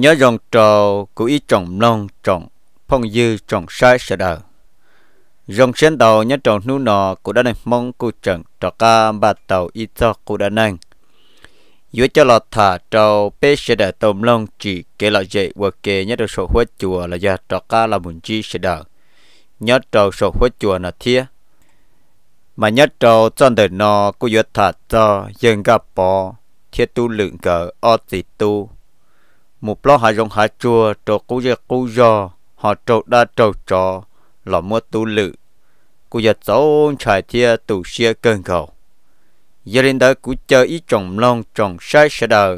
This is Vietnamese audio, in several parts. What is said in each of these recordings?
nhớ dòng trò của ý trọng non trọng phong dư trọng sai sẽ đời dòng sen tàu nhớ trọng nu nọ của đa nành mong cô trận trò ca bà tàu y cho của đa nành dúa cho lọt thả trâu bê sẽ đợi tôm lông chỉ kể lọ dậy và kể nhớ được sổ hóa chùa là do trò ca là muốn chi sẽ đợi nhớ trâu sổ hóa chùa là thia mà nhớ trâu trong đời nọ của dúa thả cho dân gặp bò thiết tu lượng cờ o tì tu một lo hà rong hà chua trò cú giờ cú giò họ trâu đa trâu trò lò mua tu lự cú giờ cháu trải thia tù xia cơn cầu giờ đến đó cú chơi ít trồng long trồng sai sẽ đờ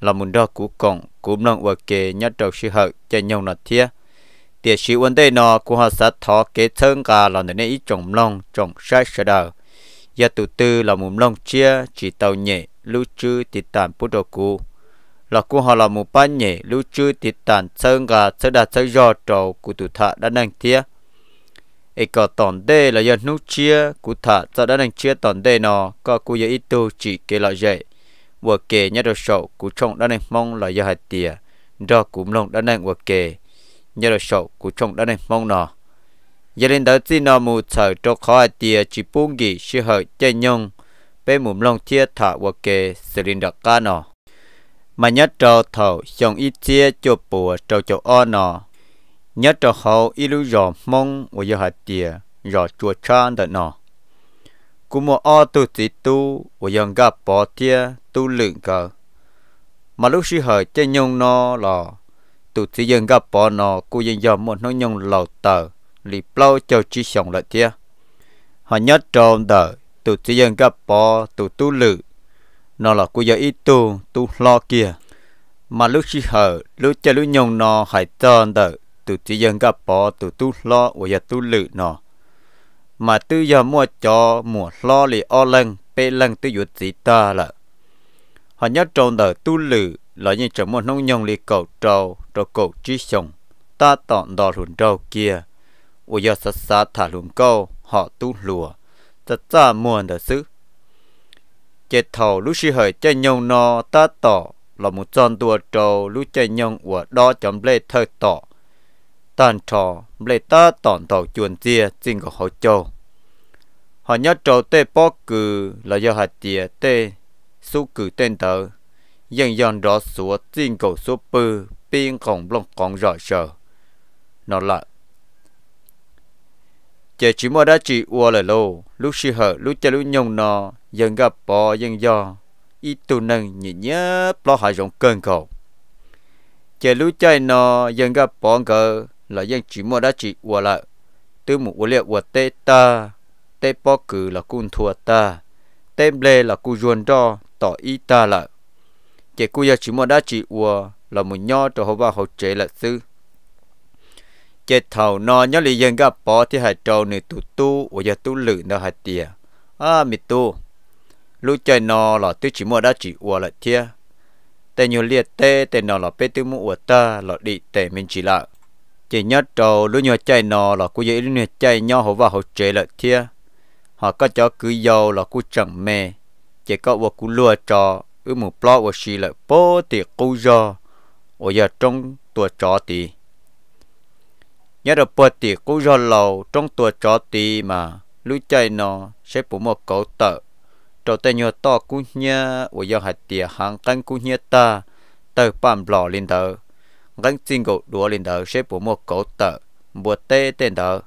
là muốn đó cú còn cú long và kề nhất trâu sĩ hợ chơi nhau nọ thia tiệt sĩ quân đây nó cú họ sát thọ kế thân cả là nên ít trồng long trồng sai sẽ đờ giờ tụ tư là muốn long chia chỉ tàu nhẹ lưu trữ thì tạm bút đầu cú là cô họ là một ban nhẹ lưu trữ tiết tàn sơn gà sơ đạt sơ do trầu của tụ thạ đã nâng tia ấy có tòn đê là do nút chia của thạ do đã nâng chia tòn đê nó có cô giờ ít tu chỉ kể lại dậy vừa kể nhớ đồ sổ của trong đã nâng mong là do hạt tia do cũng lòng đã nâng vừa kể nhớ đồ sổ của trong đã nâng mong nó giờ đến đó xin nó mù sở cho khó hạt tia chỉ buông gỉ sự hợi chơi nhung bên mồm lòng chia thạ vừa kể sự liên đặc ca nó mà nhớ trò thầu xong ít chia cho bùa trò chỗ o nọ nhớ trò hậu ít lưu rõ mong và giờ hạt tìa rõ chùa chan đợt nọ cú mò o tu chỉ tu và giờ gặp bỏ tia tu lượng cờ mà lúc sư hở chơi nhung nó lò tu chỉ dân gặp bỏ nọ cú dân giờ một nó nhung lầu tờ lì plau cho chi xong lại tia họ nhớ tròn đợt tu chỉ dân gặp bỏ tu tu lượng nó là của giới ít tu tu lo kia mà lúc chỉ hở lúc chơi lúc nhông nó hãy tơn đỡ tụ chỉ dân gặp bỏ tụ tu lo của giờ tu lự nó mà tư giờ mua cho mua lo lì o lăng bê lăng tư dụ chỉ ta là họ nhớ trộn đỡ tu lự là như chẳng mua nông nhông lì cầu trầu trầu cầu trí sông ta tọn đò lùn trầu kia của giờ sát sát thả lùn câu họ tu lùa ta ta mua đỡ xứ chế thầu lúc xí hởi chơi nhông nó ta tỏ là một tròn tua trâu lúc chơi nhông của đó chấm lê thơ tỏ tàn trò lê ta tỏn tàu chuồn chia trên của họ châu họ nhớ trâu tê bó cử là do hạt tìa tê số cử tên tờ dân dân rõ sủa xin cầu số bư biên còn lòng còn rõ sợ nó là chỉ chỉ mua đã chỉ ua lời lô lúc xí hở lúc chơi lúc nhông nó dân gặp bỏ dân do ít tu nâng nhị nhớ lo hại rộng cơn cầu chờ lũ chơi nó dân gặp bỏ cờ là dân chỉ mua đã chỉ ua lại tư mù ua liệu ua tê ta tê bò cử là cun thua ta tê lê là cu ruồn đo tỏ ý ta lại chỉ cu giờ chỉ mua đã chỉ ua là một nho cho họ ba họ chế là sư chế thầu nó nhớ lý dân gặp bỏ thì hãy trâu nữ tu tu ua giờ tu lử nó hãy tiề à mi tu lúc chơi nó là tôi chỉ mua đã chỉ ua lại thia tê nhiều liệt tê tê nó là bê tư mua ua ta là đi tê mình chỉ là chỉ nhớ trâu lúc nhiều chơi nó là cô dễ lúc nhiều chơi nhau hổ vào hổ chế lại thia họ có cho cứ dầu là cô chẳng mê chỉ có ua cô lùa trò ư mù plo ua xì lại bố thì cô dò ua giờ trong tua trò thì nhớ được bố thì cô dò lâu trong tua trò thì mà lúc chơi nó sẽ bố một cậu tợ trò tên nhờ to cú nhá của do hạt tỉa hàng cân cú nhá ta từ bám lò lên tờ gắn xin gỗ đùa lên tờ xếp của một cổ tờ bùa tê tên tờ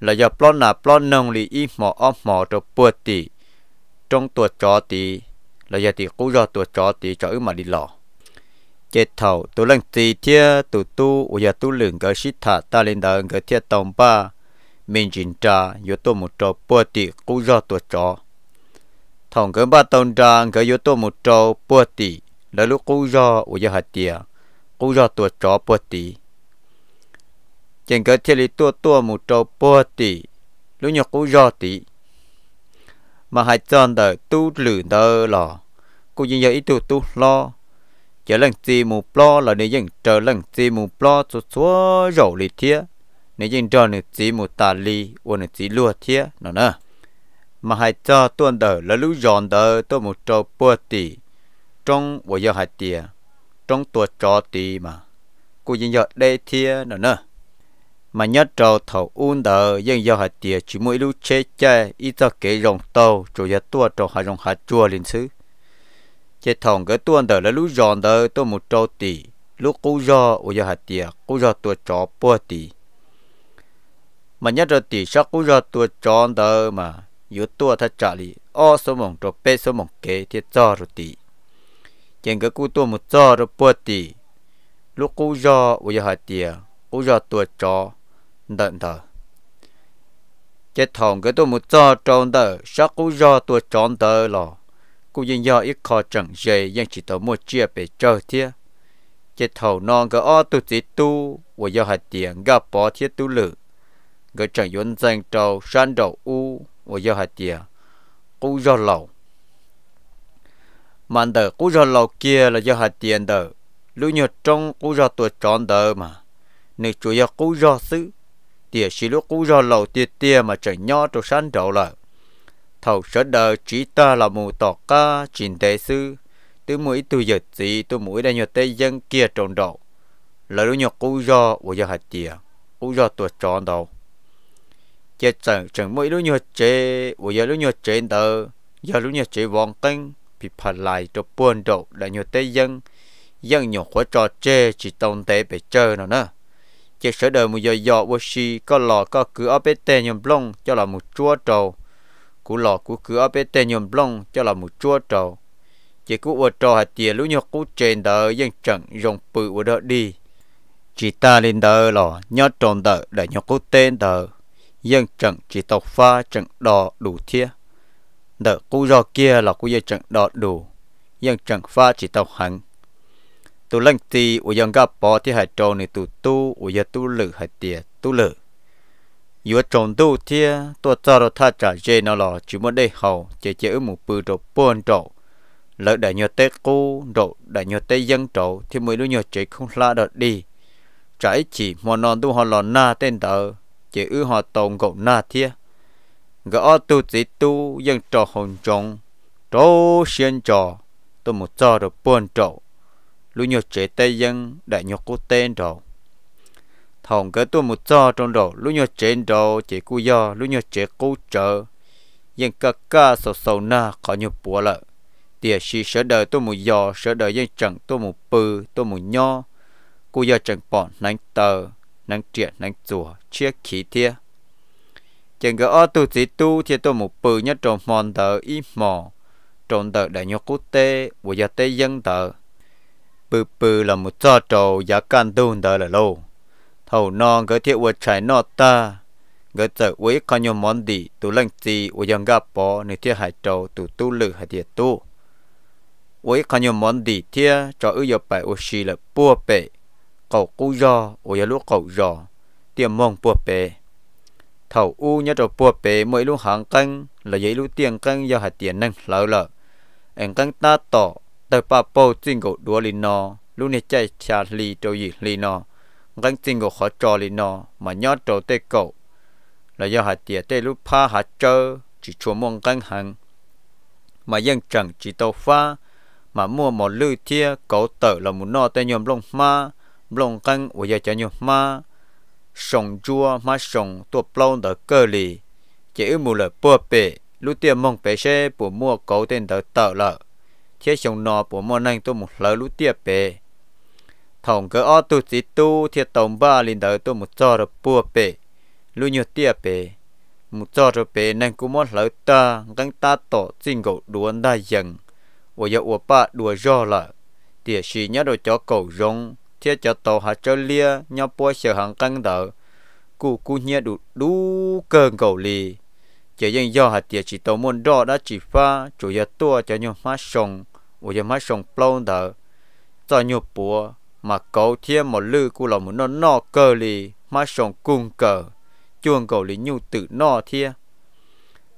là do plon là plon nông lì y mò om mò trò bùa tỉ trong tuổi chó tỉ là do tỉ cú do tuột chó tỉ cho ứ mà đi lò chết thầu tụ lần tì thia tụ tu của giờ tu lượng gỡ xít thả ta lên đời gỡ thia tông ba mình chỉnh trà yếu tôi một trò bùa tỉ cú do tuổi chó thằng cái ba tông trang cái yếu tố một trâu bữa tì là lúc cú gió ở giờ hạt tiề cú gió tua chó bữa tì trên cái thiết lý tua tua một trâu bữa tì lúc nhọ cú gió tì mà hai chân đời tu lử đời lò cú nhìn giờ ít tu tu lo chỉ lần gì mù plo là nếu dân chờ lần gì mù plo cho số rổ lì thiê nếu dân chờ nếu gì mù tà lì hoặc nếu gì lùa thiê nó nữa mà hai cho tuần đờ là lũ giòn đờ tôi một trò bùa tì trong của giờ hai tìa trong tuột trò tì mà cô dân giờ đây thia nữa nữa mà nhớ trò thầu un đờ dân giờ hai tìa chỉ mỗi lũ chế chơi ít cho kể rồng tàu cho giờ tua trò hai rồng hai chua liền xứ chế thòng cái tuần đờ là lũ giòn đờ tôi một trò tì lũ cú giò của giờ hai tìa cú giò tuột trò bùa tì mà nhớ trò tì sao cú giò tuột tròn đờ mà yếu tua thật trả lý ô số mỏng trò bê số mỏng kế thì cho rồi ti, chẳng cái cú tua một cho rồi bùa ti, lúc cú do bây giờ hạt tìa cú do tua cho đợn thở chết thòng cái tua một cho tròn tờ sắc cú do tua tròn tờ lò cú dân do ít khó chẳng dễ dân chỉ tờ mua chia bể chờ thiê chết thầu non cái ô tu chỉ tu bây giờ hạt tiền gặp bỏ thiết tu lử cái chẳng yến danh trâu san đầu u 我要下跌，cố ra lầu mà đỡ cố ra lầu kia là do hạt tiền đỡ lúc nhớ trong cố ra tuổi tròn đỡ mà nếu chủ yếu cố ra xứ tiền chỉ lúc cố ra lầu tiền tiền mà chẳng nhỏ trong sân đầu là thầu sở đỡ chỉ ta là mù tỏ ca trình tế sư từ mũi từ giật gì từ mũi đang nhớ tây dân kia tròn đầu là lúc nhớ cố ra của do hạt tiền cố ra tuổi tròn đầu chế chẳng chẳng mỗi lúc nhớ chế ủa giờ lúc nhớ chế tờ giờ lúc nhớ chế vòng kinh bị phạt lại cho buồn độ đã nhớ tê dân dân nhổ khóa trò chế chỉ tông tế bể chơi nào nữa chế sở đời một giờ dọ vô si có lò có cứ ở bên tê nhầm blong cho là một chúa trầu cú lò cú cứ ở bên tê nhầm blong cho là một chúa trầu chế cú ở trò hạt tiền lúc nhớ cú chế đờ dân chẳng dùng bự ở đỡ đi chỉ ta lên đờ lò nhớ tròn đờ để nhớ cú tên đờ dân trận chỉ tộc pha trận đỏ đủ thia đỡ cú do kia là cú dân trận đỏ đủ dân trận pha chỉ tộc hẳn tu lăng tì u dân gặp bỏ thì hải tròn này tu tu u dân tu lử hải tiệt tu lử yếu tròn tu thia tua cho rồi tha trả dê nó lò chỉ muốn đây hầu chỉ chỉ một bự trộn buồn trộn lỡ đại nhớ tê cô rộ đại nhớ tê dân trộn thì mới đứa nhớ chỉ không la đợt đi trái chỉ mòn non tu họ lò na tên tờ chỉ ư họ tồn gỗ na thia gõ tu chỉ tu dân trò hồn trọng, trò xiên trò tôi một trò được buồn trò lũ nhiều chế tây dân đại nhiều cô tên trò thòng cái tôi một trò trong đầu lũ nhiều chế trò chỉ cú do lũ nhiều chế cú trợ, dân ca ca sầu sầu na khó nhiều bùa lợ tiề si sợ đời tôi một giò sợ đời dân chẳng tôi một bự tôi một nho cú do chẳng bỏ nánh tờ năng triệt năng chùa chia khí tia chẳng có ô tu sĩ tu thì tôi một bự nhất trộn mòn tờ y mò trộn tờ đại nhóc quốc tế của gia tế dân tờ bự bự là một trò trầu giá can tu tờ là lâu, thầu non cái thiệt của trái nọ ta cái tờ quý con nhom món gì, tu lăng gì của dân gặp bỏ nơi thiệt hải trầu tu tu lử hải thiệt tu với con nhom món gì thiệt cho ư giờ bài ô xì là bùa bể cậu cú giò ô ya lúc cậu giò tiệm mong bùa bể thầu u nhớ rồi bùa bể mỗi lúc hàng canh là dễ lúc tiền canh do hạt tiền năng lỡ lỡ anh canh ta tỏ tới ba bầu chính cổ đua lì nó lúc này chạy trả lì trâu gì lì nó canh chính cổ khó trò lì nó mà nhớ trâu tê cậu là do hạt tiền tê lúc pha hạt trơ chỉ chua mong canh hàng mà dân chẳng chỉ tàu pha mà mua một lư thia cậu tử là muốn no tê nhầm lông ma lòng căng của gia cho nhau ma sống chua ma sống tuột lòng đỡ cơ lì chỉ mù lợ bùa bể lúc tiền mong bể xe bùa mua cấu tên đỡ tờ lợ chế sống nọ bùa mua nành tôi một lỡ lúc tiền bể thòng cơ o tu chỉ tu thiệt tổng ba linh đỡ tôi một cho được bùa bể lúc nhiều tiền bể một cho được bể nành cũng muốn lỡ ta gánh ta tổ xin cậu đuôn đa dần ủa giờ ủa ba đùa do lợ tiền xì nhớ đồ cho cậu rong chia cho tàu họ cho lia nhau bôi sợ hàng căng đỡ cụ cụ nhia đủ đủ cơn cầu lì chỉ riêng do hạt tiệt chỉ tàu muốn đo đã chỉ pha chủ yếu tua cho nhau má sông ủa cho má sông plong đỡ cho nhau bùa mà cậu thiên một lư cụ là muốn nó no cờ lì má sông cung cờ chuông cầu lì nhu tự no thiên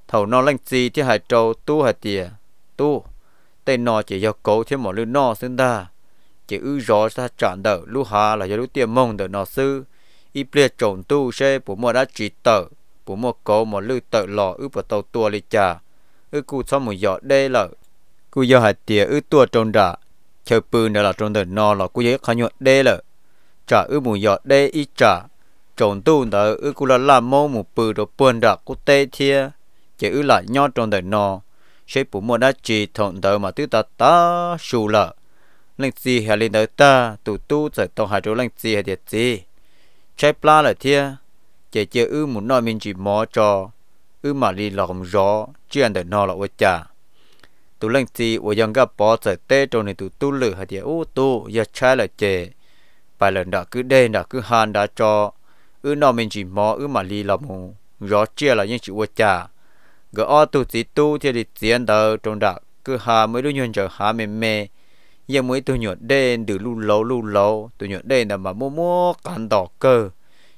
thầu no lanh gì thiên hạt trâu tu hạt tiệt tu tên no chỉ do cậu thiên một lư no xứng đa chỉ ư rõ sa chọn đỡ lúc hà là do lúc tiền mông đỡ nó sư y ple trộn tu xe bố mua đã chỉ tờ bố mua có một lư tờ lò ư bờ tàu tua lì trà ư cụ cho một giọt đê lợ cụ do hạt tìa ư tua trộn đà chờ bư nữa là trộn đỡ nò là cụ giấy khá nhuận đê lợ trả ư mù giọt đê y trả trộn tu đỡ ư cụ là làm mô mù bư đồ buồn đà cụ tê thia chỉ ư lại nho trộn đỡ nò, xe bố mua đã chỉ thọn đỡ mà tứ ta ta sù lợ lệnh gì hay lên tới ta tụ tu trở tông hà chỗ lệnh gì hay địa gì trái pla là thia chỉ chưa ư muốn nói mình chỉ mò cho ư mà đi lòng gió chưa anh đợi nó là ôi cha tụ lệnh gì ôi dân gặp bỏ trở tê cho nên tụ tu lử hay địa ô tu giờ trái là chè phải lần đã cứ đen đã cứ han đã cho ư nó mình chỉ mò ư mà đi lòng gió chưa là những chữ ôi cha gỡ tu chỉ tu thì đi chiến đời trong đó cứ hà mới đối nhân chờ hà mềm mềm giờ mới tôi nhột đen từ lu lâu lu lâu tôi nhột đen là mà mua mua cán đỏ cơ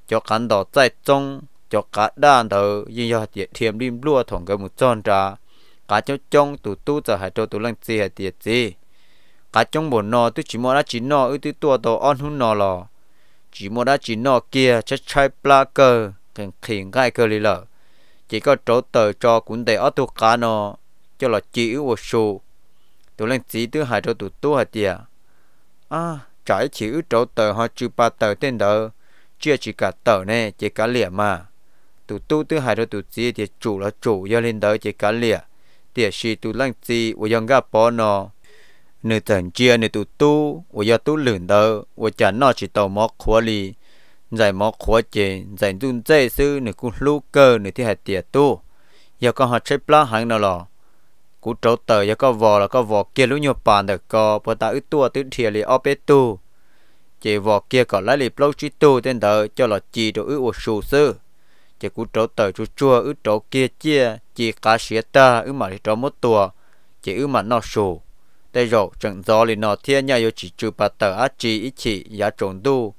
cho cán đỏ chạy trong cho cả đàn đầu như giờ tiệt thiềm đi lua thòng cái một tròn ra cả cho trong tụ tu cho hai cho tụ lăng gì hai tiệt gì cả trong bộ nọ tôi chỉ mua đã chỉ nọ ở tôi tua tàu on hun nọ lò chỉ mua đã chỉ nọ kia chắc chai pla cơ cần khiển gai cơ lì lợ chỉ có chỗ tờ cho cũng để ở thuộc cả nọ cho là chỉ ưu số tụi lên chỉ thứ hai cho tụi tu hạt tiệt à trái chỉ chỗ tờ họ chữ ba tờ tên đó chưa chỉ cả tờ nè chỉ cả lìa mà tụi tu thứ hai cho tụi chỉ thì chủ là chủ do lên đó chỉ cả lìa tiệt sĩ tụi lên chỉ của dân gà bỏ nó nửa tận chia nửa tụi tu của do tu lửng đó của chả nó chỉ tàu móc khóa lì giải móc khóa chế giải dung dây sư nửa cũng lú cơ nửa thì hai tiệt tu giờ con họ chơi plá hàng nào lò cú trâu tờ cho có vò là có vò kia lũ nhộp bàn được có bữa ta ít tua tứ thiệt lì ở bên tu chỉ vò kia có lấy lì lâu chỉ tu tên đỡ cho là chỉ đồ ứ ổ sù sư chỉ cú trâu tờ chú chua ứ trâu kia chia chỉ cá xía ta ứ mà thì trâu một tua chỉ ứ mà nó sù đây rồi chẳng gió lì nó thiên nhà yêu chỉ chữ bà tờ á chỉ ít chỉ giá trộn tu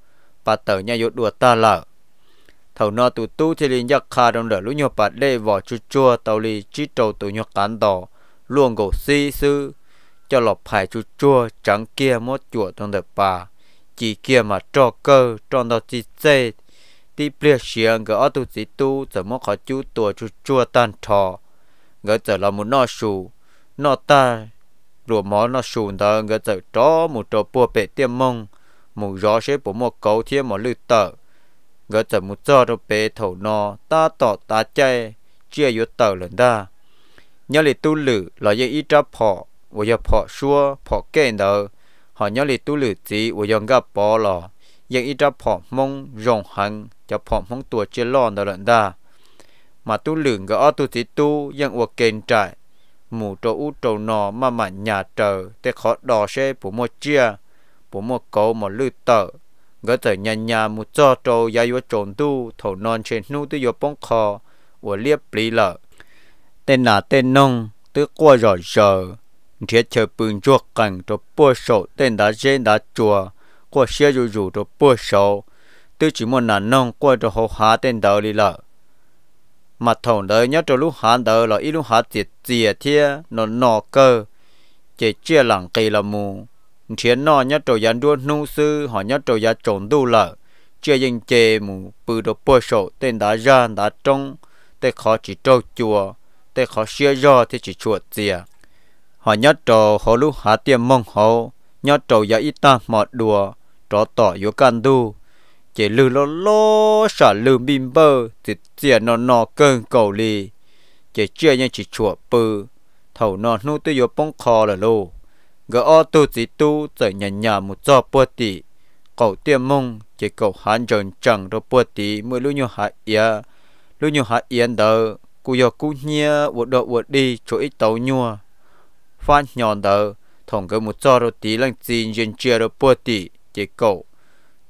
bà tờ nhà yêu đùa ta lợ thầu nó tụ tu thì liền giặc kha đồng đỡ lũ nhộp bà lê vò chú chua tàu lì chỉ trâu tụ nhọt cán đỏ luôn gỗ si sư cho lọp phải chú chua chẳng kia mốt chùa trong đời bà chỉ kia mà cho cơ trong đó chỉ dê đi bia xiềng gỡ ở tu sĩ tu giờ mốt khỏi chú tuổi chú chua tan trò gỡ giờ là một nọ sù nọ ta rùa mó nọ sù đó gỡ giờ đó một trò bùa bệ tiêm mông một gió sẽ bổ một cầu thiên một lư tờ gỡ giờ một cho đâu bệ thầu nọ ta tỏ ta chơi chia yếu tờ lần ta nhớ lì tu lử là do ít cho phò và do phò xua phò kê nợ họ nhớ lì tu lử gì và do gặp bỏ lò giờ ít cho phò mông rồng hằng cho phò mông tuổi chia lo nợ lợn đa mà tu lửng cái ở tu tí tu dân uộc kênh trại mù trâu u trâu nò mà mà nhà trời để khó đò xe bố mua chia bố mua cầu mà lư tờ gỡ tờ nhà nhà mù cho trâu gia yếu trồn tu thầu non trên nu tu yếu bông kho uộc liếp lý lợ tên là tên nông tức qua rồi giờ thiết chờ bưng chuộc cảnh cho bùa sổ tên đã dễ đã chùa qua xe dù dù cho bùa sổ tư chỉ muốn là nông qua cho hồ há tên đỡ đi lợ mà thổng đỡ nhớ cho lúc há đỡ là ít lúc há tiệt tiệt à thia nó nọ cơ chỉ chia lặng kỳ là mù thiết nọ nhớ cho gián đua nu sư họ nhớ cho giá trốn đu lợ chia dành chê mù bự cho bùa sổ tên đã ra đã trong tên khó chỉ trâu chùa để khó xưa do thì chỉ chuột dìa họ nhớ trò họ lúc hạ tiêm mong họ nhớ trò giờ ít ta mọt đùa trò tỏ yếu can đu chỉ lư lo lo xả lư bim bơ thì dìa nó nó cơn cầu lì chỉ chia nhưng chỉ chuột bự thầu nó nu tư vô bông kho là lô gỡ o tu chỉ tu trở nhà nhà một do bữa tỷ cầu tiêm mong chỉ cầu hán tròn chẳng rồi bữa tỷ mới lúc nhau hạ ya lúc nhau hạ yên đâu cú giờ cú nhia vợ đỡ vợ đi chỗ ít tàu nhua phan nhọn đỡ thằng cái một cho rồi tí lăng gì nhân chia rồi bữa tí chỉ cầu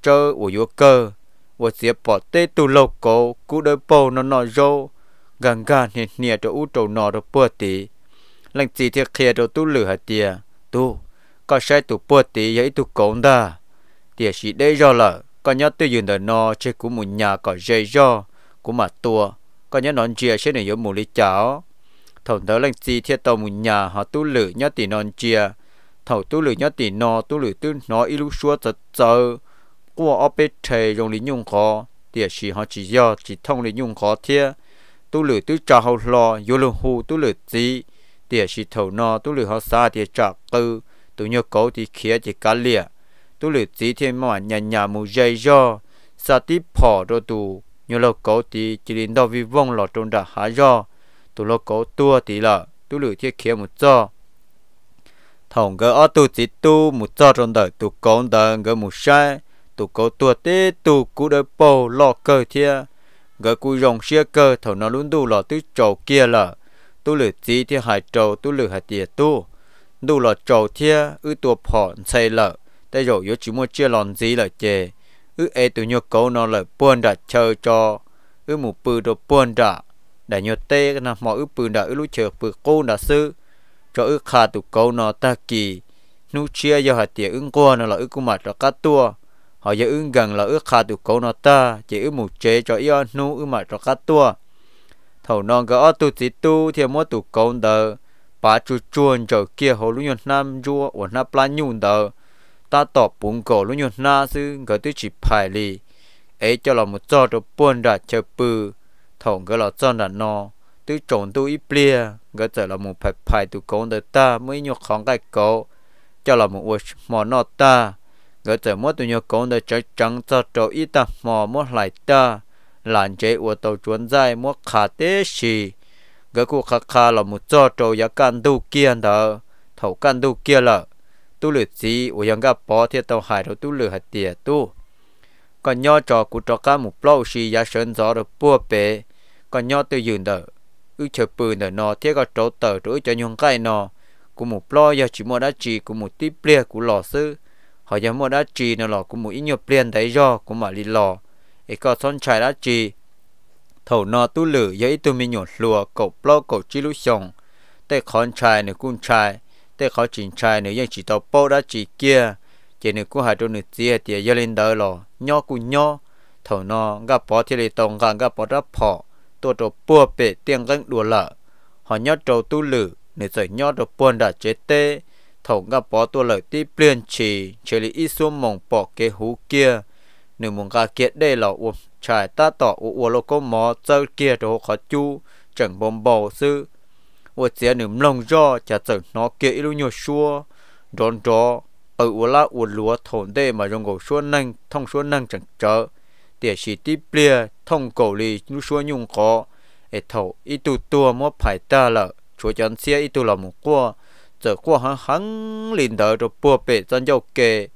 chơi vợ vợ cơ vợ sẽ bỏ tê tu lâu cổ cú đôi bầu nó nọ rô gần gần hiện nhẹ cho út trâu nọ rồi bữa tí lăng xì thiệt kia rồi tu lửa hạt tia tu có sai tu bữa tí vậy tu cổng ta tia chỉ đây rồi là có nhớ tôi dùng đỡ nọ chơi cú một nhà có dây do cú mà tua có nhớ non chia sẽ này yếu mù lý cháu thầu đó lần gì thiết tàu mù nhà họ tu lử nhớ tỷ non chia thầu tu lử nhớ tỷ nó tu lử tu nó ít lúc xua tật tờ của ở bên trời dùng lý nhung khó địa chỉ họ chỉ do chỉ thông lý nhung khó thiết tu lử tu cho hậu lo vô lương hù tu lử gì địa chỉ thầu nó tu lử họ xa địa trả cư tu nhớ cố thì khía chỉ cá lìa tu lử gì thiên mà nhà nhà mù dây do sa tí phò đồ tu nhiều lô cổ thì chỉ đến đó vì vong lọ trong đã há do tụ lô cổ tua thì là tụ lựa thiết kia một do. thằng gỡ ở tụ chỉ tu một do trong đời tụ cổ đời gỡ một sai tụ cổ tua tê tụ cú đời bầu lọ cơ thia gỡ cú dòng xia cơ thằng nó luôn đủ lọ tứ trầu kia là tụ lựa chỉ thì hai trầu tụ lựa hải tiệt tu đủ lọ trầu thia ư tua phỏn xây lợ tay rồi yếu chỉ mua chia lòn gì là chè ư ê tụi nhô cấu nó là buồn đã chờ cho ư mù bự đồ buồn đã đã nhô tê nó mò ư bự đã ư lúc chờ bự cô đã sư cho ư khá tụ cấu nó ta kỳ nu chia do hạt tiệt ứng qua nó là ư cũng mặt là cá tua họ giờ ứng gần là ư khá tụ cấu nó ta chỉ ư mù chế cho yêu nu ư mặt là cá tua thầu non gỡ tu tí tu thì mua tụ cấu đờ bà chu chuồn chờ kia hồ lúc nhô nam chua ổn nắp lá nhụn đờ ta tỏ bụng cổ lúc nhuận na sư gỡ tư chỉ phải lì ấy cho là một cho đồ buồn đã chờ bư thổng gỡ là cho là nó tư trộn tu ít bia gỡ trở là một phải phải tu cổ đời ta mới nhục khóng cái cổ cho là một ước mò nó ta gỡ trở mất tu nhục cổ đời trái trắng cho trộn ít ta mò mất lại ta làn chế uất tàu chuồn dài mất khả tế xì gỡ cụ khả khả là một cho trộn giá can tu kia đó thầu can tu kia là tu lửa gì ở yang gặp bỏ thì tàu hải rồi tu lửa hạt tiệt tu còn nhau cho cụ cho cá một bao xì giá sơn gió rồi bùa bể còn nhau tự dùng đỡ ư chờ bự nở nọ thế có trâu tờ rồi cho nhung cái nọ của một bao giờ chỉ mua đá chì của một tí bia của lò sư họ giờ mua đá chì nó lò của một ít nhiều tiền đấy do của mà lì lò ấy có son chài đá chì thầu nọ tu lửa giấy tu mình nhổ lùa cậu bao cậu chỉ lũ xong, tay con chài nửa cung chài thế khó chỉnh trai nữa nhưng chỉ tàu bố đã chỉ kia chỉ nữa cũng hai chỗ nữa chia thì giờ lên đời lò nhỏ cũng nhỏ thầu nó gặp bỏ thì lấy tông gần gặp bỏ ra phò tổ trâu bùa bể tiếng găng đùa lợ họ nhớ trâu tu lử nữa rồi nhớ trâu buồn đã chết tê thầu gặp bỏ tổ lợi tí plien chỉ chỉ lấy ít xuống mộng bỏ cái hú kia nữa muốn gà kiệt đây là uổng trải ta tỏ uổng lô có mò chơi kia trâu khó chú chẳng bông bầu sư 我只能弄着，只整 nó kỹ luôn nhiều xua, đón đó ở ủa là ủa lúa thổn đề mà rong gầu xua năng thông xua năng chẳng trở, để chỉ tiếp bia thông cầu lì nu xua nhung có, ở thầu ít tu tua mua phải ta lợ, chúa chẳng xe ít tu là một qua, giờ qua hắn hắn liền đỡ rồi bùa bể dân dâu kề,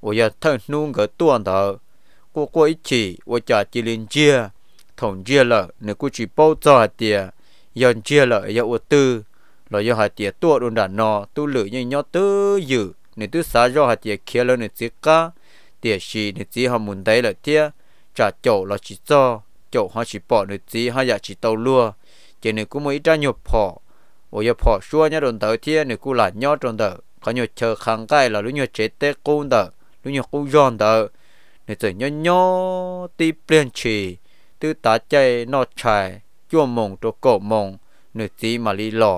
ủa giờ thân nung gỡ tuôn đỡ, qua qua ít chỉ, ủa chả chỉ liền chia, thổn chia lợ, nếu cứ chỉ bao giờ tiệt dọn chia lợi do ô tư lo do hai tia tua đun đàn nọ tu lử như nhau tư dự nên tu xá do hai tia kia lo nên chỉ cá tia gì nên chỉ họ muốn thấy là tia trả chỗ là chỉ cho chỗ họ chỉ bỏ nên chỉ họ giả chỉ tàu lua chỉ nên cũng mới ra nhộp phò ô yo phò xua nhau đồn tới tia nên cũng là nhau đồn tới có nhiều chờ kháng cãi là lúc nhiều chế tê cung tới lúc nhiều cung giòn tới nên chỉ nhau nhau ti plien chỉ tư tá chạy nọ chạy จ้ววมงตัวโกมงนึจีมาลีหล่อ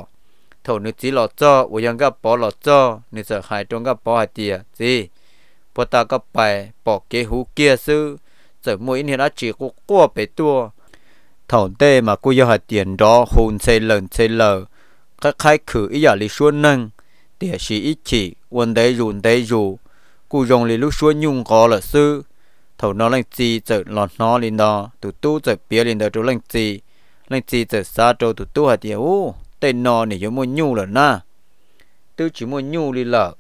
เท่านึจีหล่อจ้อวยังก็ปอหล่อจ้อนึจะหายตรงก็ปอหายเตียจีพอตาก็ไปปอกเกหูเกียซื้อจะมวยเนี่ยนะจีกูกัวไปตัวเท่าเต้มากูยหาเตียนดอหุ่นเซลเซลลคล้ายๆคืออีหยาลิชวนนึงเตียชีอีจีวันได้ยูนได้ยูกูยงลิลุชวนยุ่งกหละซื้อเท่าน้อลจีจะหลอนน้อลินดอตุตู้จะเปียลินเดอตุลังจี lên chỉ từ xa trâu tụ tu hạt yếu tên nó này giống mua nhu là na tôi chỉ mua nhu đi lợ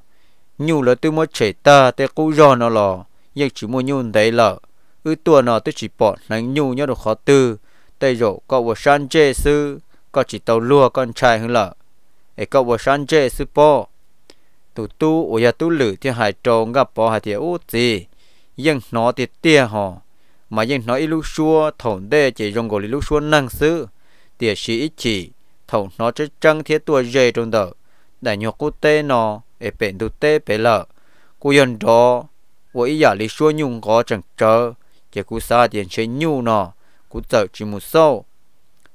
nhu là tôi mới chảy ta tôi cú do nó lò nhưng chỉ mua nhu đấy lợ ư tua nó tôi chỉ bỏ nắng nhu nhớ được khó tư tay rộ có vừa san chê sư có chỉ tàu lua con trai hơn lợ ấy có vừa san chê sư po tụ tu ở nhà tu lử thì hải trâu gặp bỏ hạt yếu gì nhưng nó thì tia họ mà yên nói ít lúc xua thổn đê chỉ dùng gọi lý lúc xua năng sư tiệt sĩ chỉ thổn nó chỉ chân thiết tua dê trong đờ đại nhọc cô tê nó ở bên đu tê bể lợ cô nhân đó với giả lý xua nhung có chẳng chờ, chỉ cô xa tiền chế nhu nó cô sợ chỉ một sâu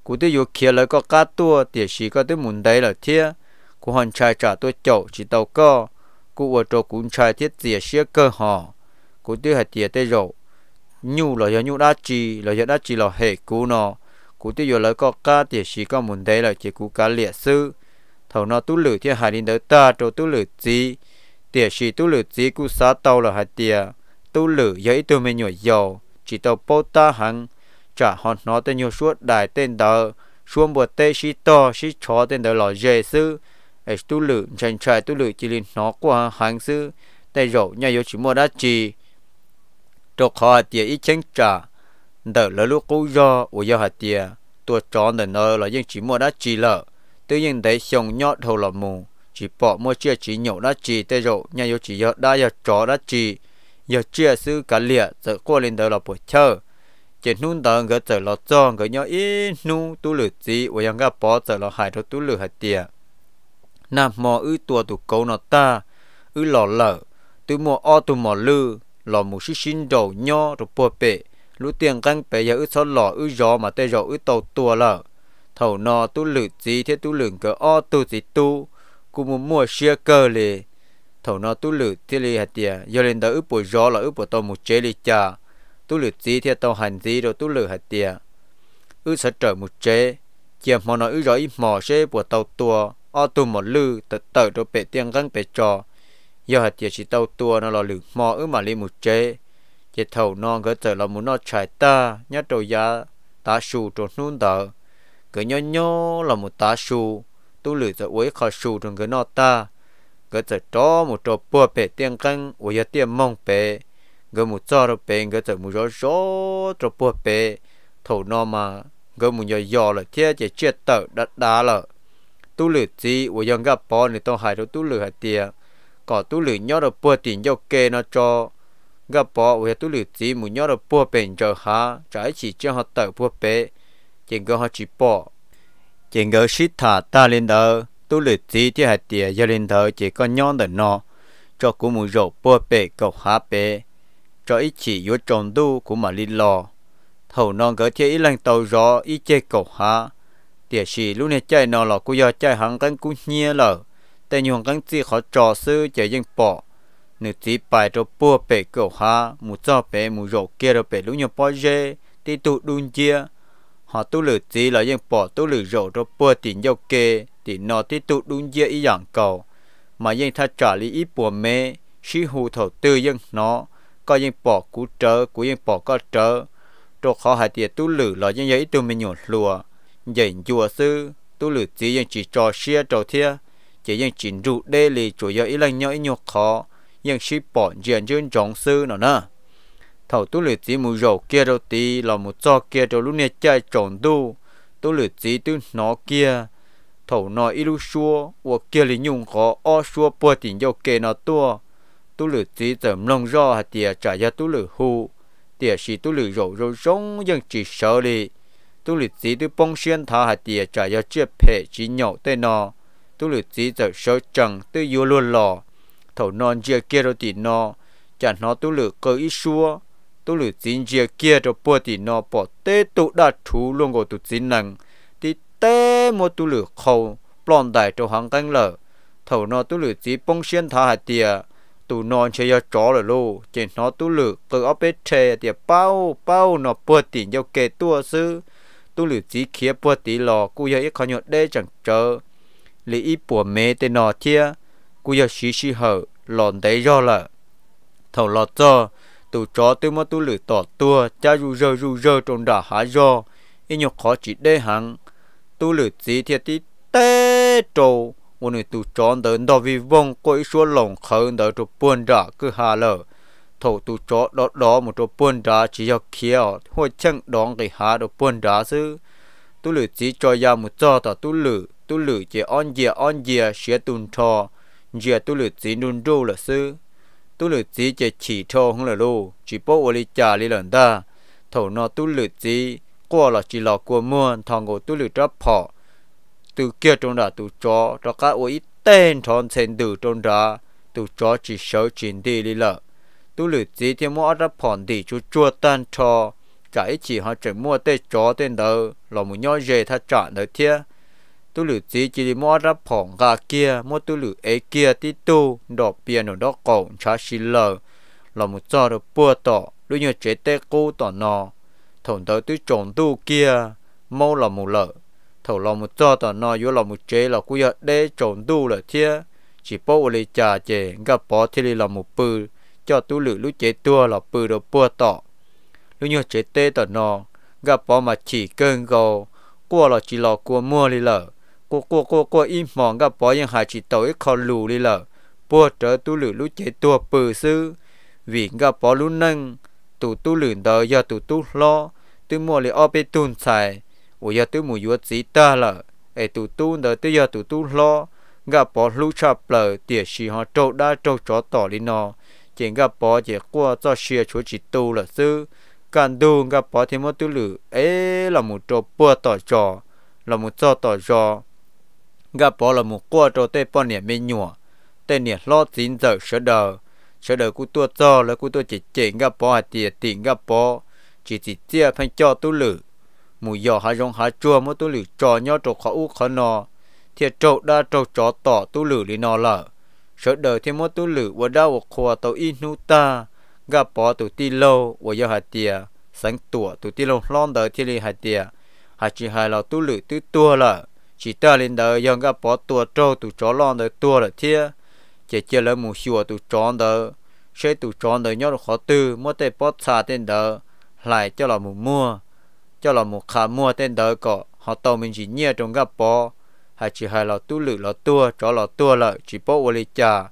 cô tư dụ kia lời có cá tua tiệt sĩ có tư muốn đấy là thiết cô hòn trai trả tôi chậu chỉ tàu cơ cô ở chỗ cũng trai thiết tiệt sĩ cơ họ cô tư hạt tiệt tê rậu nhu là do nhu đã chỉ là do đã chỉ là hệ cú nó cú tiêu giờ lại có cá tiền chỉ có muốn thấy là chỉ cú cá liệt sư thầu nó tu lử thiên hai đến tới ta cho tu lử gì tiền chỉ tu lử gì cú xá tàu là hai tiền, tu lử ít tôi mới nhồi dầu chỉ tàu bố ta hằng trả họ nó tên nhiều suốt đại tên đờ xuống bờ tê xí to xí chó tên đờ là dễ sư ấy tu lử chẳng trai tu lử chỉ lên nó qua hàng sư tay rổ nhà yếu chỉ mua đã chỉ cho khó tiệt ít chén trả đỡ lỡ lúc cú do của do hạt tiệt tua chó nở nở là những chỉ mua đã chỉ lỡ tự nhiên thấy sông nhọt thầu là mù chỉ bỏ mua chia chỉ nhậu đã chỉ tê rộ nhà yêu chỉ giờ đã giờ chó đã chỉ giờ chia sư cả lịa giờ qua lên đời là buổi chơi chỉ nún tờ người giờ là cho người nhớ ít nu tu lử gì của yang gặp bỏ giờ là hại rồi tu lử hạt tiệt nam mò ư tua tụ câu nó ta ư lò lợ tu mò o tu mò lư lò mù xí xin đồ nho rồi bùa bể lũ tiền căng bể giờ ư sao lò ư gió mà tê gió ư tàu tua lờ thầu nò tu lử gì thế tu lửng cờ o tu gì tu cũng muốn mùa xe cờ lì thầu nò tu lử thế lì hạt tiề giờ lên đó ư bùa gió là ư bùa tàu mù chế lì cha tu lử gì thế tàu hành gì rồi tu lử hạt tiề ư sợ trời mù chế chia mò nó ư gió ít mò xe bùa tàu tua o tu một lư tật tờ rồi bể tiền căng bể trò giờ hạt chỉ tàu tua nó là lử mò ứ mà li một chế chỉ thầu non cái tờ là muốn nó chạy ta nhớ trâu giá ta sù trốn nôn tờ cái nhớ nhớ là một ta sù tu lử tờ uế khó sù trong cái nó ta cái tờ đó một trâu bùa bể tiền căng uế tiền mong bể cái một trâu rồi bể cái tờ một rõ rõ trâu bùa bể thầu non mà cái một giờ giờ là thế chỉ chết tờ đã đã là tu lử gì uế dân gặp bò nên tao hại đâu tu lử hạt tiền có tu lử nhớ được bùa tiền cho kê nó cho gặp bỏ về tu lử gì mù nhớ được bùa bền cho ha trái chỉ cho họ tự bùa bể chỉ có họ chỉ bỏ chỉ có shit thả ta lên đó tu lử gì thì hạt tiền cho lên đó chỉ có nhon được nó cho cũng muốn rổ bùa bể cầu há bể cho ít chỉ yếu tròn tu của mà lên lo, thầu non gỡ chơi ít lần tàu rõ ít chơi cầu há tiền sĩ lúc này chơi nó là cũng do chơi hàng cánh cũng nhiều lờ แต่ยองกังจีเขาจ่อซื้อจะยังปอหนึ่งจีไปตัวปัวเปกเกาฮาหมูจ่อเปหมูโยกเกลเปลุงยองปอเจตีตุดุนเจีย họ tu lử chỉ là dân bỏ tu lử rổ rồi bùa tiền dâu kê thì nó tí tu đúng dễ ý dạng cầu mà dân tha trả lý ý bùa mê sĩ hù thầu tư dân nó có dân bỏ cú trớ của dân bỏ có trớ rồi khó hại tiền tu lử là dân giấy tu mình nhổ lùa dành chùa sư tu lử chỉ dân chỉ trò xia trò thia chỉ những chỉnh rụ đê lì chủ yếu ý lành nhớ ý nhục khó nhưng ship bọn diện dương trọng sư nó nè thầu tu lửa chỉ mù dầu kia đầu tí là một cho kia đầu lúc này chạy tròn tu tu lửa chỉ tu nó kia thầu nó ít lúc xua và kia lì nhung khó o xua bùa tiền dầu kê nó tua tu lửa chỉ tầm lòng do hạt tìa trả ra tu lửa hù tìa xì tu lửa dầu dầu sống nhưng chỉ sợ lì tu lửa chỉ tu bông xuyên thả hạt tìa trả ra chiếc phệ chỉ nhậu tên nó tu lự chỉ giờ số chẳng tư yêu luôn lò thầu non dìa kia rồi thì nó chẳng nó tu lự cơ ít xua tu lự chính dìa kia rồi bùa thì nó bỏ tê tụ đã thú luôn của tu chính năng thì tê một tu lự khâu plon đại cho hàng canh lở thầu non tu lự chỉ bông xuyên thả hạt tiề tu non chơi chó rồi lô chỉ nó tu lự cơ ấp bê chè tiề bao bao nó bùa thì nhau kê tua sư tu lự chỉ kia bùa thì lò cú giờ ít khó nhột đê chẳng chờ lý ý bùa mê tên nọ chia cú giờ xí xí hở lòn đấy do là thầu lọt cho tù chó tư mà tu lử tỏ tua cha rù rơ rù rơ trong đà há do ý nhọc khó chỉ đê hẳn tu lử gì thiệt tí tê trầu một người tù chó đến đó vì vong cõi xua lòng khờ đỡ cho buồn đà cứ hà lợ thầu tù chó đó đó một chỗ buồn đá chỉ cho kia hồi chẳng đón cái hà đó buồn đá chứ tu lử chỉ cho ya một cho ta tu lử tu lử chỉ on dìa on dìa xia tùn thò dìa tu lử chỉ nun đô là sư tu lử chỉ chỉ chỉ thò không là lô chỉ bố ở lì trà lì lần ta thầu nó tu lử chỉ qua là chỉ lọ qua mua thằng ngồi tu lử trắp phò từ kia trong đó tu chó cho các ô ít tên thon sen tử trong đó tu chó chỉ sợ chuyện đi lì lợ tu lử chỉ thì mua trắp phòn thì chú chua tan thò cái chỉ họ chỉ mua tê chó tên đó là một nhỏ dề thắt chọn đó thiệt tu lử chỉ chỉ mua ra phỏng gà kia mua tu lử ấy kia tí tu đỏ bia nó đó cổ, cha xì lờ là một trò được bùa tỏ đôi nhờ chế tê cô tỏ nó thổn tới tu trộn tu kia mua là một lợ thầu là một trò tỏ nó yếu là một chế là cú để đê trộn tu là thia chỉ bố lấy trà chè gặp bỏ thì là một bự cho tu lử lúc chế tua là bự được bùa tỏ đôi nhờ chế tê tỏ nó gặp bỏ mà chỉ cơn gò qua là chỉ lo qua mua đi lợ 过过过过一忙个保养还是到一靠路里了，不着都路路 chạy tua bự sư, viện 个 bỏ lũ nâng, tụ tu lử đờ giờ tụ tu lo, tu mua li ở bên tuôn xài, ủa giờ tu mua vừa ta là, ai tụ tu đờ tu giờ tụ tu lo, gà bỏ lũ chập lờ tiệt sĩ họ trâu đã trâu chó tỏ li nó, chỉ gà bỏ chỉ qua cho xia chúa chỉ tu là sư, càng đu gà bỏ thêm một tu lử, ấy là một trâu bùa tỏ trò, là một trâu tỏ trò gặp bỏ là một qua cho tê bỏ nè mê nhùa tê nè lo chín giờ sợ đờ sợ đờ cú tua cho là cú tua chỉ chỉ gặp bỏ hạt tiền tiền gà bỏ chỉ chỉ chia phải cho tu lử mù giờ hà rong hà chua mà tu lử cho nhau cho khó u khó nò thiệt trâu đa trâu chó tỏ tu lử lì nò lở sợ đờ thì mà tu lử và đa và khoa tàu in nu ta gặp bỏ tụ ti lâu và giờ hạt tiền sáng tuổi tụ ti lâu lon đời thì lì hạt tiền hà chỉ hai lò tu lử tư tua lở chỉ ta lên đó yong cái bỏ tua trâu tụ chó lon đó tua là thia chỉ chỉ là mù xua tụ chó đó sẽ tụ chó đó nhớ khó tư mua tê bỏ xa tên đó lại cho là mù mua cho là mù khá mua tên đó có họ tàu mình chỉ nhia trong cái bỏ hay chỉ hay là tu lự là tua chó là tua là chỉ bỏ ô lì chà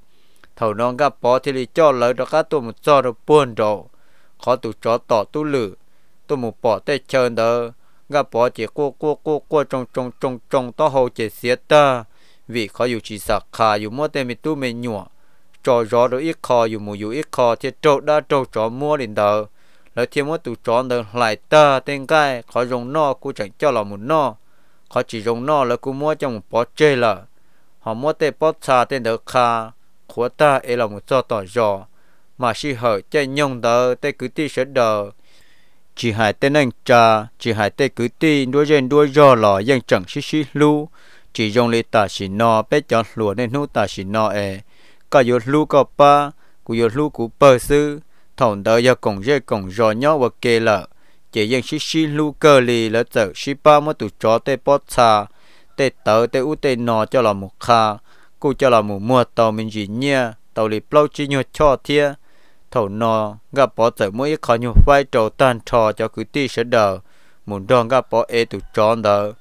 thầu non cái bỏ thì lì cho lỡ đó các tụ một cho rồi buồn rồi khó tụ chó tỏ tu lự tụ mù bỏ tê chơi đó ngã bỏ chỉ cô cô cô cô trong trong trong trong to hậu chỉ xé ta vì khó dù chỉ sạc khá dù mua tên mình tu mình nhủa trò rõ đồ ít khó dù mù dù ít khó thì trâu đã trâu trò mua đến đó là thêm mua tụ trò được lại ta tên cái khó dùng no cũng chẳng cho là một no khó chỉ dùng no là cũng mua trong một bó chê là họ mua tên bó trà tên được khá của ta ấy là một do tỏ gió mà si hở chạy nhông đờ tên cứ ti sẽ đờ chỉ hai tên anh cha chỉ hai tên cứ ti đuôi gen đuôi do lò dân chẳng xí xí lu chỉ dùng lấy tà xì no bé chọn lúa nên hú tà xì no e cả yếu lu có ba cú yếu lu cú bơ sư thòng đỡ giờ cổng dây cổng giò nhau và kê lợ chỉ dân xí xí lu cơ lì lỡ sợ xí ba mất tụ chó tê bót xa tê tớ tê u tê no cho là một kha cú cho là một mua tàu mình gì nhia tàu lì plau chỉ nhua cho thiê thầu nọ gặp bỏ tới mỗi khó nhiều vai trò tan trò cho cứ ti sẽ đỡ muốn đòn gặp bỏ ê tụ tròn đỡ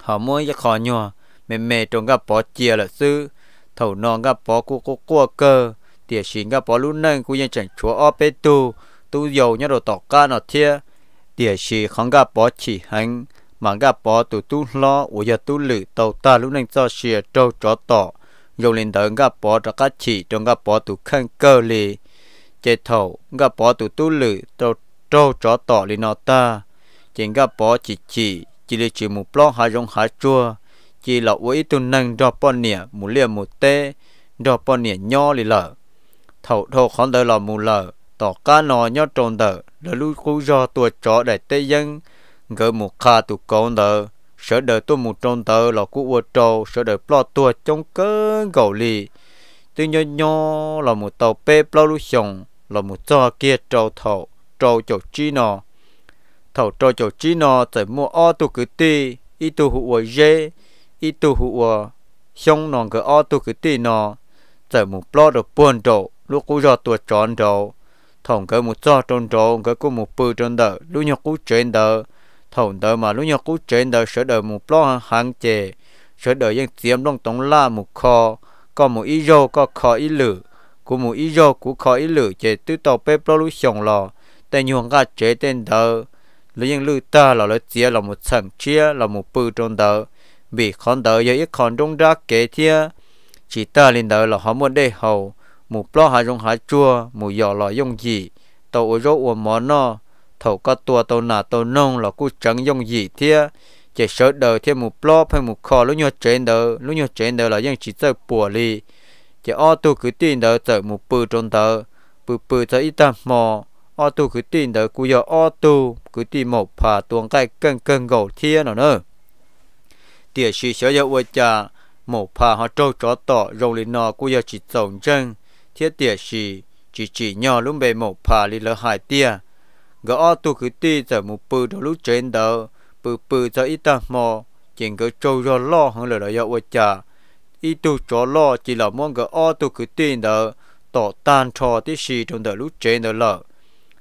họ mỗi cái khó nhiều mẹ mẹ trong gặp bỏ chia là sư thầu nọ gặp bỏ cua cua cua cơ tiền xin gặp bỏ lúc nâng cũng như chẳng chúa ở bê tu tu dầu nhớ đồ tỏ ca nọ thia tiền xin không gặp bỏ chỉ hành mà gặp bỏ tụ tu lo ủa giờ tu lử tàu ta lúc nâng cho xìa trâu chó tỏ dầu lên đỡ gặp bỏ cho các chỉ trong gặp bỏ tụ khăn cơ lì chế thầu gặp bỏ tụ tu lự trâu trâu chó tỏ lì nọ ta chỉ gặp bỏ chỉ chỉ chỉ là chỉ một plong hai rong hai chua chỉ là uy tu năng đo bò nỉa mù lia mù tê đo bò nỉa nhò lì lợ thầu thầu khó đời lò mù lợ tỏ cá nò nhò trồn đờ là lưu cú do tua chó đại tê dân gỡ mù kha tụ con đờ sở đời tu mù trồn đờ là cú uo trâu sở đời plo tua trong cơn gầu lì tuy nho nho là một tàu pe pollution là một trò kia trâu thầu trâu chỗ chi nọ thầu trâu chỗ chi nọ tại mua o tu cứ ti ít tu hụa dê ít tu hụa xong nọ cái o tu cứ ti nọ tại một lo được buồn đồ lúc cú giờ tuổi tròn đồ thòng cái một trò tròn đồ cái cú một bự tròn đồ lúc nhóc cú trên đồ thòng đờ mà lúc nhóc cú trên đồ sẽ đợi một lo hàng chè sẽ đợi những tiêm đông tống la một kho có một ý rô có khó ý lử của một ý rô của khó ý lử chế tư tàu bê pollution lò tên nhuận gà chế tên đờ lý nhân lưu ta là lợi chia là một sẵn chia là một bư trong đờ vì con đờ giờ ít con trong ra kế thia chỉ ta lên đờ là họ muốn đề hầu một lo hà dùng hà chua một giò lò dùng gì tàu ở rô ở món nó thầu có tua tàu nà tàu nông là cú trắng dùng gì thia chỉ sợ đời thêm một blog thêm một kho lúc nhau trên đầu lúc nhau trên đầu là những chỉ sợ bùa li chỉ ô tô cứ tin đầu sợ một bự trong đầu bự bự sợ ít tầm mò ô tô cứ tin đầu cứ giờ ô tô cứ tin một phà tuồng cái cân cân gầu thiên nào nữa tiền sĩ sợ giờ vợ cha một phà họ trâu chó tỏ rồi lên nọ cứ giờ chỉ sợ chân thiết tiền sĩ chỉ chỉ nhỏ lúc về một phà lên lỡ hại tiền gỡ ô tô cứ tin sợ một bự trong lúc trên đầu bự bự cho ít ta mò chỉnh cái trâu cho lo hơn là lợi ích cha ít tu cho lo chỉ là mong cái ô tu cứ tin đó tỏ tan trò tí xì trong đời lúc trên đó lợ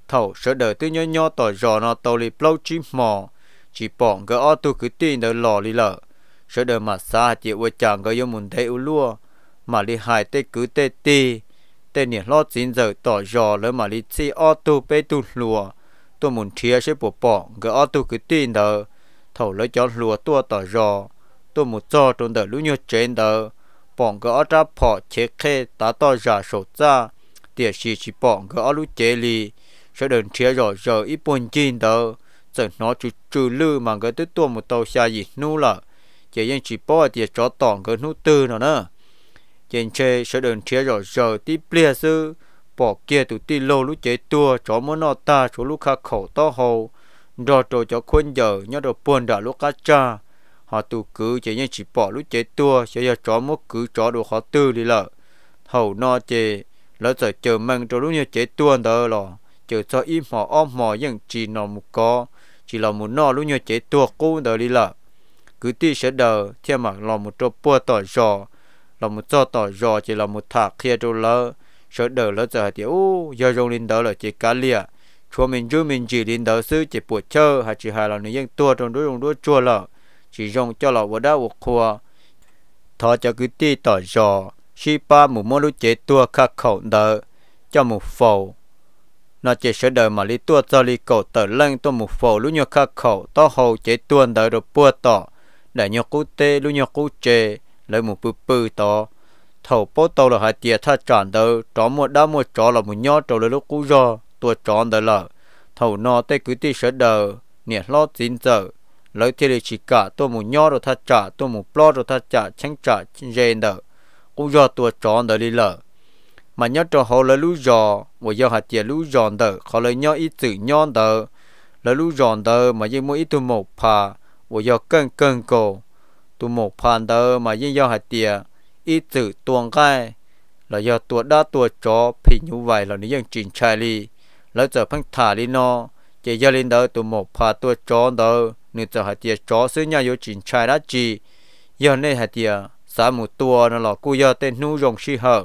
thầu sợ đời tư nhỏ nhỏ tỏ rõ nó tàu lì plau chim mò chỉ bọn cái ô tu cứ tin đó lò lì lợ sợ đời mà xa chỉ ôi chàng cái yêu muốn thấy u lua mà lì hại tê cứ tê ti tê nè lo chín giờ tỏ rõ lỡ mà lì chỉ ô tu bê tu lùa tôi muốn chia sẽ bộ bọn cái ô tu cứ tin đó thầu lấy cho lúa tua tờ rò tôi một cho trong đời lũ nhớ trên đời bọn gỡ ra bỏ chế khê tá to giả sổ ra tiền xì chỉ bọn gỡ lũ chế lì sẽ đừng chia rồi giờ ít buồn chín đời chẳng nó trừ trừ lư mà gỡ tới tua một tàu xa gì nu là chỉ yên chỉ bỏ tiền cho tỏng gỡ nu tư nó nữa trên chê sẽ đừng chia rồi giờ tí plia sư bỏ kia tụi tí lô lũ chế tua cho muốn nó ta chỗ lũ khá khẩu to hồ rồi rồi cho khuyên giờ nhớ rồi buồn đã lúc cá cha họ tụ cứ chỉ như chỉ bỏ lúc chế tua sẽ giờ chó mốt cứ chó đồ khó tư đi lợ hầu no chê lỡ giờ chờ mang cho lúc như chế tua đó lọ chờ cho im họ ôm họ những chỉ nó một có chỉ là một no lúc như chế tua cô đó đi lợ cứ ti sẽ đờ thêm mà là một chỗ bua tỏ giò là một chỗ tỏ giò chỉ là một thạc kia cho lỡ sẽ đờ lỡ giờ thì ô giờ dùng lên đó là chỉ cá liệt chúa mình chú mình chỉ đến đầu sư chỉ buổi chơi hay chỉ hai là những dân tua trong đối dùng đối chua lợ chỉ dùng cho lọ vừa đã vừa khua thọ cho cứ ti tỏ giò khi ba mù mô lúc chế tua khắc khẩu đỡ cho mù phầu nó chỉ sửa đời mà lý tua cho lý cầu tờ lăng tua mù phầu lúc nhọ khắc khẩu to hầu chế tuần đỡ rồi bua tỏ để nhọ cú tê lúc nhọ cú chê lấy mù bư bư tỏ thầu bố tàu là hai tiệt tha tràn đỡ chó mua đá mua chó là mù nhó trầu lấy lúc cú giò ตัวจอนเดละเท่านอเตกุติเสดเดอเนี่ยลอดจินเจอแล้วเทเลชิกะตัวหมูย่อรทัจจะตัวหมูปลอรทัจจะชังจะเจนเดอกูยอตัวจอนเดลีละมันย่อจะเขาเลยลู่ยอว่าย่อหัดเจลู่ยอนเดอเขาเลยย่ออีจืย่อนเดอแล้วลู่ยอนเดอมายังมวยอีตัวหมกพาว่าย่อเกินเกินโกตัวหมกพานเดอมายังย่อหัดเตียอีจืตวงไก là do tua đa tua chó thì như vậy là nó dân trình chai li แล้วจะพังถ่าลีนอจะยาลินเดอตัวหมกพาตัวจอนเดอนี่จะหาเตียจอซื้อยาอยู่จีนชายละจียอนในหาเตียสามูตัวนั่นหรอกูยอเต้นนูยงชีเหอ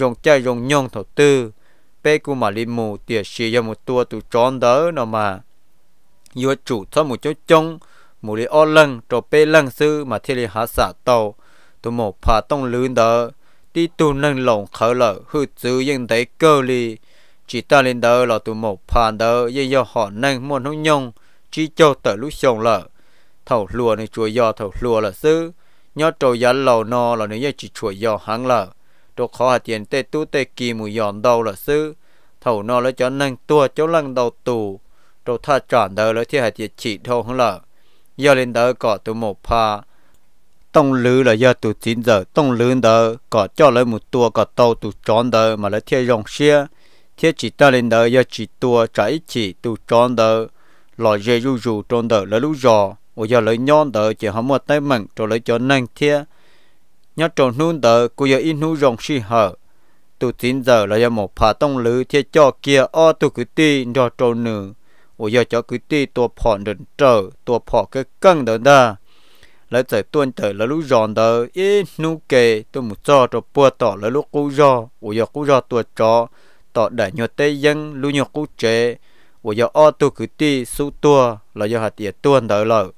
ยงใจยงยงถตื้อเป้กูมาลิมูเตียชียามูตัวตัวจอนเดอนอมายัวจุทอมูเจ้าจงมูลิออลังโตเป้ลังซื้อมาเทเลหาสาเตาตัวหมกพาต้องลืนเดอที่ตัวนั่งหลงเขาเหล่อหืดซื้อยังได้เกลี chỉ ta lên đó là từ một phản đó dây do họ nâng muốn hữu nhung chỉ cho tới lúc xong lợ thầu lùa này chùa do thầu lùa là sư nhớ trâu giá lầu no là nếu chỉ chùa do hắn lợ đồ khó hạt tiền tê tu tê kỳ mù giòn đâu là sư thầu no là cho nâng tua cho lăng đầu tù đồ tha tròn đó là thì hạt tiền chỉ thôi hắn lợ do lên đó có từ một pha tông lứ là do từ chín giờ tông lứ đó có cho lấy một tua có tàu từ tròn đó mà lấy thiệt dòng xia thế chỉ ta lên đời giờ chỉ tua trái chỉ tu tròn đời lò dê ru ru tròn đời lỡ lú giò ôi giờ lấy nhon đời chỉ hâm một tay mặn rồi lấy cho năng thế nhớ tròn nún đời cô giờ in nú rồng si hở tu tin giờ là giờ một phá tông lứ thế cho kia o tu cứ ti cho tròn nữ ôi giờ cho cứ ti tua phò đần trở tua phò cái căng đời đó lấy giải tuân tới lỡ lúc giòn đời ít nu kề tôi một cho cho bữa tỏ lỡ lúc cú giò ôi giờ cú giò tua cho tỏ đại nhọ tê dân lưu nhọ cú chế và do o tu cứ ti su tua là do hạt địa tuôn đời lợ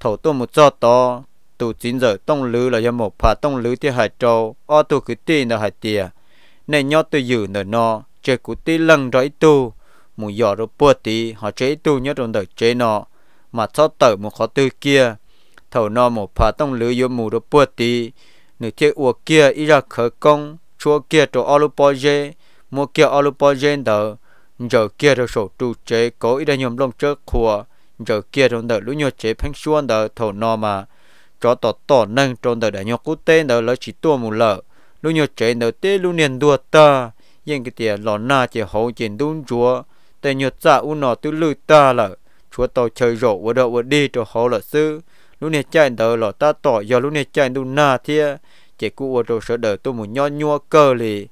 thầu tu một cho to tu chính giờ tông lứ là do một phà tông lứ thì hạt châu o tu cứ ti là hạt địa, nên nhọ tu giữ nở nọ chế cú ti lăng rải tu mù giò rồi bùa tí họ chế tu nhớ rồi đời chế nọ mà cho tờ một khó tư kia thầu nọ một phà tông lứ vô mù rồi bùa tí nửa thiết ua kia ý ra khởi công chúa kia cho trò alo bò dê mua kia alupogen bao giờ kia rồi sổ chủ chế có ít nhóm lông trước khua giờ kia rồi đỡ lũ nhột chế phanh xuân đó thổ nò mà cho tỏ tỏ nâng trôn đỡ để nhọc cú tên đỡ lấy chỉ tua một lợ lũ nhột chế đỡ tê lũ niên đua ta nhưng cái tiền lò na chỉ hậu chỉ đúng chúa tên nhột dạ u nọ tư lư ta lợ chúa tàu chơi rộ và đậu và đi cho hậu lợ sư lũ niên chạy đỡ lọ ta tỏ giờ lũ niên chạy đu na thia chỉ cú ở đâu sợ đỡ tôi muốn nho nhua cơ lì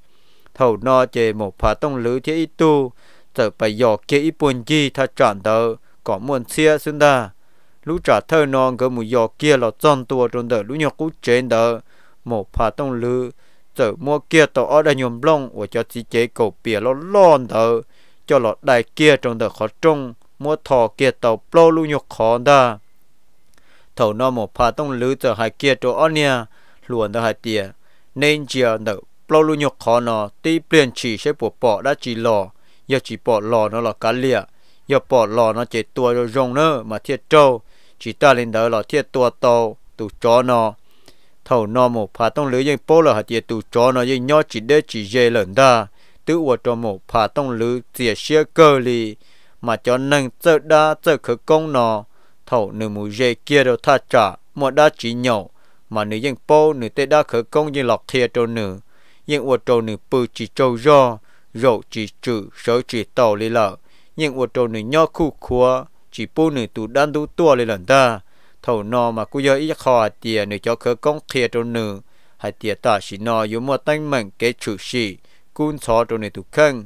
thầu nó chế một phá tông lưới thế ít tu sợ phải dọ kế ít buồn chi tha chọn tờ có muốn xia xưng ta lũ trả thơ non cơ một dọ kia là tròn tua tròn tờ lũ nhọc cũng trên tờ một phá tông lưới sợ mua kia tàu ở đây nhom lông của cho chị chế cổ bìa nó lon tờ cho lọ đại kia trong tờ khó trông, mua thọ kia tàu plo lũ nhọc khó ta thầu nó một phá tông lưới sợ hai kia chỗ ở nha luồn tờ hai tiền nên chia nợ bao lu nhọc khó nó tuy biển chỉ sẽ bỏ bỏ đã chỉ lò giờ chỉ bỏ lò nó là cá lìa giờ bỏ lò nó chỉ tua rồi rong nữa mà thiết trâu chỉ ta lên đó là thiết tua tàu tụ chó nó thầu nó một phá tông lưới dây bố là hạt tiệt tụ nó dây nhó chỉ để chỉ dây lợn đa tự ua cho một phá tông lưới tiệt xe cơ lì mà cho nâng sợ đa sợ khởi công nó thầu nửa mù dây kia đâu tha trả một đa chỉ nhậu mà nữ dân bố nữ đa khởi công như lọc thiệt cho nữ nhưng ô tô nữ bư chỉ trâu do rộ chỉ trừ sở chỉ tàu lì lợ nhưng ô tô nữ nhỏ khu khua chỉ bù nữ tù đan đu tua lì lần ta thầu nò mà cú giờ ít khó tìa nữ cho khớ công khía trâu nữ hay tìa ta xì nò yếu mua tanh mệnh kế chủ xì cún xó trâu nữ tù khăn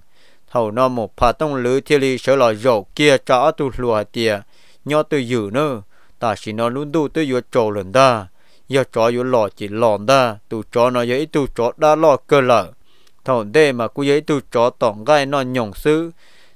thầu nò một phà tông lưới thiên lý sở lò rộ kia trả tù lùa tìa nhỏ tự dữ nữa ta xì nò luôn đu tự dụ trâu lần ta giờ chó yếu lọ chỉ lòn đa tụ chó nó giấy tụ chó đã lò cơ lở thằng đê mà cú giấy tụ chó tỏng gai nó nhỏng xứ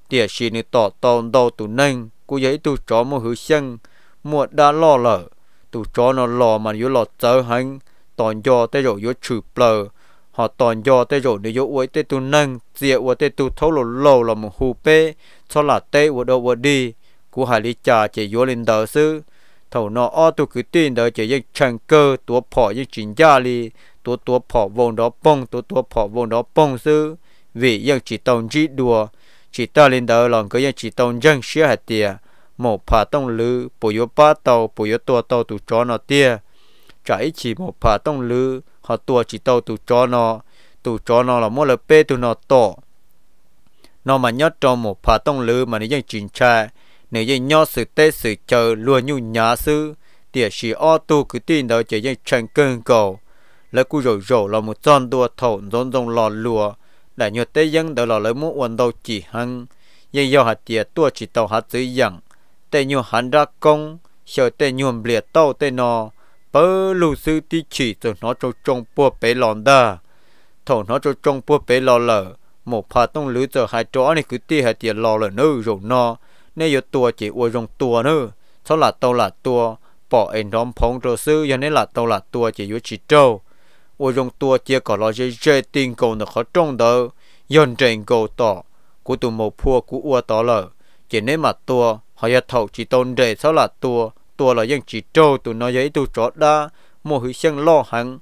tỉa xì nữ tỏ tòn đầu tụ nâng cú giấy tụ chó mua hứ xăng mua đã lò lở tụ chó nó lọ mà yếu lọ chớ hăng tòn do tê rồi yếu trừ plờ họ tòn do tê rồi nếu yếu uế tê tụ nâng dịa uế tê tụ thấu lò lò là một hù pê, cho là tê uế đâu uế đi cú hải lý trà chỉ yếu lên đỡ xứ thầu nó ô tụ cứ tin đó chỉ những chân cơ tua phò những chuyện gia li tua tua phò vòng đó bông tua tua phò vòng đó bông sư vì những chỉ tông chỉ đùa chỉ ta lên đó lòng cái những chỉ tông dân xia hạt tiề một phà tông lư bùi yếu ba tàu bùi yếu tua tàu tụ chó nó tiề chạy chỉ một phà tông lư họ tua chỉ tàu tụ chó nó tụ chó nó là mỗi lần bê tụ nó to nó mà nhớ cho một phà tông lư mà nó dân chuyện trai nếu như nhau sự tế sự chờ luôn như nhà sư tiệt sĩ ô tu cứ tin đó chỉ như chân cơn cầu lấy cú rồi rổ là một tròn đua thầu rong rong lò lùa đại như tế dân đó là lấy muốn quần đầu chỉ hăng nhưng do hạt tiệt tua chỉ tàu hạt dưới dặn tế như hắn ra công sợ tê nhuộm liệt tàu tế nó bớ lù sư tí chỉ rồi nó cho trong bùa bể lòn đà thầu nó cho trong bùa bể lò lở một phà tông lưới giờ hai chó này cứ tê hạt tiệt lò lở nơi rồi nó nếu yo tua chỉ uo rong tua nữa sau là tàu là tua bỏ anh đom phong rồi sư cho nên là tàu là tua chỉ uo chỉ trâu uo rong tua chỉ có lo chơi chơi tiền cầu nó khó trông đâu yon trên cầu tỏ cú tụ một phua cú uo tỏ lờ chỉ nên mà tua họ ya thầu chỉ tôn đề sau là tua tua là dân chỉ trâu tụ nó dễ tụ chó đa mua hủy sinh lo hẳn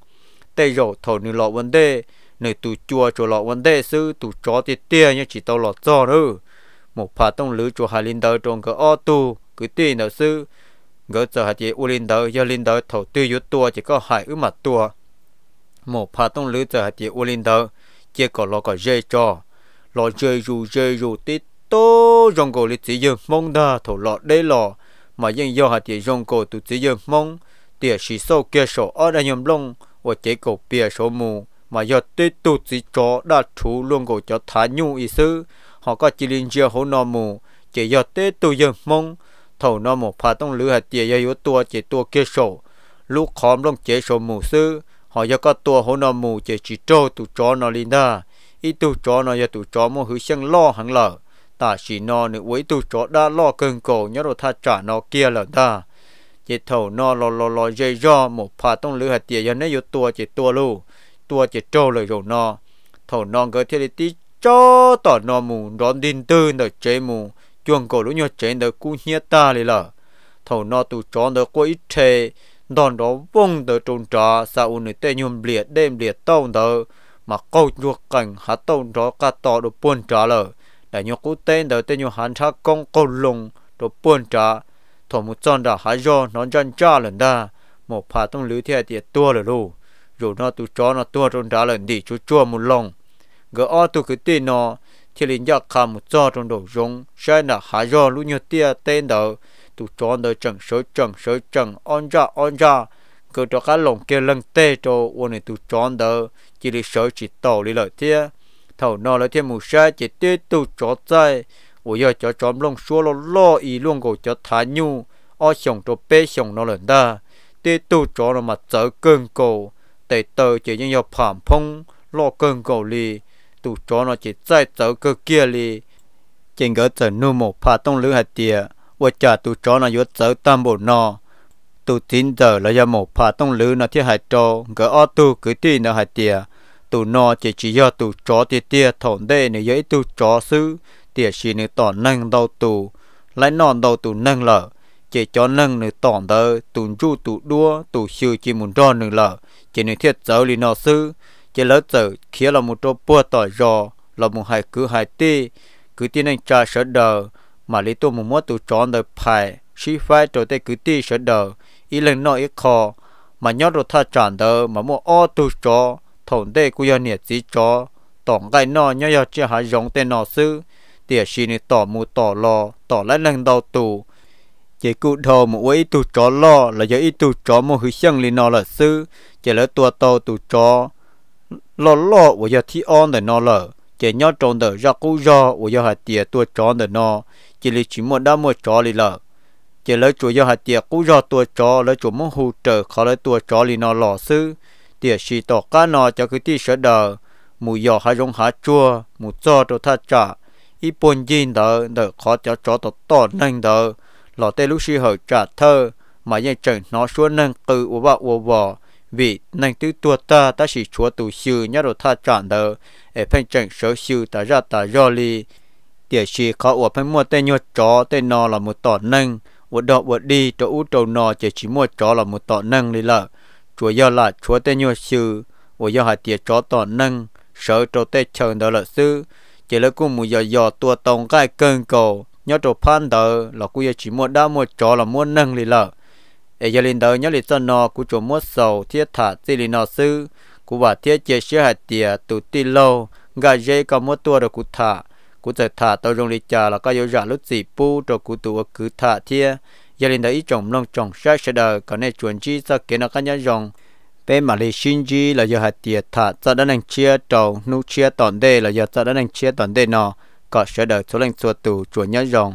tây rồi thầu nữ lọ vấn đề nơi tụ chua chỗ lọ vấn đề sư tụ chó thì tia nhưng chỉ tàu lọ cho nữa một phá tông lưỡi cho hai linh đời trong cái ô tu cứ tùy nào sư ngỡ giờ hai chỉ u linh đời do linh đời thầu tùy yếu tua chỉ có hai ứ mặt tua một phá tông lưỡi cho hai chỉ u linh đời chỉ có lo có dây cho lo dây dù dây dù tít tô trong cổ lịch chỉ dương mong đa thầu lọ đây lọ mà dân do hạt chỉ trong cổ tụ chỉ dương mong tiệt sĩ sâu kia sổ ở đây nhầm lông và chỉ cổ bìa số mù mà do tít tụ chỉ cho đã chú luôn cổ cho thả nhu ý sư họ có chỉ liên chia hỗ nọ mù chỉ do tê tu dân mong thầu nọ mù phá tông lửa hạt chỉ do yếu tua chỉ tua kia sổ lúc khóm long chế sổ mù sư họ do có tua hỗ nọ mù chỉ chỉ trâu tu chó nọ linh đa ít tu chó nọ do tu chó mù hữu xăng lo hẳn lờ ta chỉ nọ nữ quấy tu chó đã lo cơn cổ nhớ rồi tha trả nọ kia lờ ta chỉ thầu nọ lo lo lo dây do một phá tông lửa hạt chỉ do nấy yếu tua chỉ tua lu tua chỉ trâu lời rồi nọ thầu nọ gỡ thiết lý tí cho tỏ nọ mù đón tin tư nợ chế mù chuồng cổ lũ nhọ chế nợ cu nhia ta lì lờ thầu nọ tụ chó nợ cô ít thề đòn đó vung tờ trôn trà sa u nửa tê nhôm liệt đêm liệt tông tờ mà câu nhuộc cảnh há tông đó cả tỏ đồ buôn trà lờ đại nhọ cú tên tờ tê nhọ hắn thác công câu lùng đồ buôn trà thầu một tròn đã há do nó chân cha lần ta một phá tông lưới thiệt tiệt tua lờ lù rồi nó tụ chó nó tua trôn trà lần đi chú chua một lòng gỡ ở tụ cái tiền nó chỉ liền giác khám một cho trong đầu rong sai là hạ do lúc nhiều tia tên đầu tụ chọn đời chẳng số chẳng số chẳng on ra on ra cứ cho cá lồng kia lăng tê cho uốn này tụ chọn đời chỉ là sợ chỉ tàu đi lợi tia thầu nó lợi thêm một sai chỉ tia tụ chọn sai ủa giờ cho chọn lông xua lo lo ý luôn cổ cho thả nhu ở sòng cho bé sòng nó lần ta tia tụ chọn mà sợ cơn cổ tệ tờ chỉ những giờ phản phong lo cơn cổ lì tụ chó nó chỉ chạy tàu cơ kia li trên gỡ tờ nu một pha tông lưỡi hạt tiề và trả tụ chó nó yếu tàu tam bộ nó tụ tin giờ là do một pha tông lưỡi nó thiết hạt trò gỡ ô tụ cứ tì nó hạt tiề tụ nó chỉ chỉ do tụ chó tiề tiề thổn đệ nếu dễ tụ chó sư tiề xì nếu tỏ năng đầu tụ lại nọn đầu tụ năng lở chỉ cho nâng nữ tỏn tờ tùn chu tụ đua tụ sư chỉ muốn cho nữ lợ chỉ nữ thiết giáo lý nó sư chỉ lỡ từ khi là một chỗ bùa tỏ rò là một hai cứ hai tê cứ tin anh cha sợ đờ mà lý tôi một mua tụ chọn đời phải sĩ phải trở tay cứ tê sợ đờ ý lần nọ ý khó mà nhớ rồi ta chọn đờ mà mua o tụ cho, thổn tê cứ yên nhiệt gì cho, tổng cái nọ nhớ giờ chỉ hai giống tên nọ sư tiệt xì này tỏ mù tỏ lò tỏ lại lần đầu tụ, chỉ cụ đồ một ít tụ cho lo là giờ ít tụ cho một hư xăng lì nọ là sư chỉ lỡ tua tàu tụ cho lò lò wo ya thi on de no lờ chỉ nhớ tròn de ra cú ra wo ya hạt tiệt tu tròn de no chỉ lý chỉ một đám mua chó lì lờ chỉ lấy chủ ya hạt tiệt cú ra tu chó lấy chủ mong hù trở khó lấy tua chó lì no lò sư tiệt xì tỏ cá no cho cái ti sợ đờ mù yò hai rong há chua mù cho cho tha trả ít bồn jin đờ đờ khó cho chó tỏ tỏ nâng đờ lò tê lúc xì hở trả thơ mà nhà trời nó xuống nâng cự ủa bạ ủa bò vì nành tư tuột ta ta chỉ chúa tù sư nhá đồ tha chọn đỡ ở phanh trận sở sư ta ra ta do li địa chỉ khó ủa phanh mua tên nhua chó tên nò là một tỏ nâng ủa đọ ủa đi cho ú trầu nò chỉ chỉ mua chó là một tỏ nâng lì lợ chúa do là chúa tên nhua sư ủa do hạt tiệt chó tỏ nâng sở trầu tên chờ đỡ là sư chỉ là cũng một giờ giờ tua tông cái cơn cầu nhớ chỗ phan đỡ là cũng chỉ mua đa mua chó là mua nâng lì lợ ở gia đình đời nhớ lịch sơn nọ của chỗ mua sầu thiết thả di lý nọ sư của bà thiết chế sửa hạt tìa tụ ti lâu gà dây có mua tua được của thả của giờ thả tàu rồng lịch trà là có dấu giả lúc gì pu rồi của tụ cứ thả thiết gia đình đời ý trồng lông trồng sát sẽ đời còn này chuẩn chi sao kiến nó cá nhân rồng bé mà lì xin chi là giờ hạt tìa thả cho đã năng chia trầu nu chia toàn đề là giờ cho đã năng chia toàn đề nọ có sẽ đời số lệnh số tù chuẩn nhớ dòng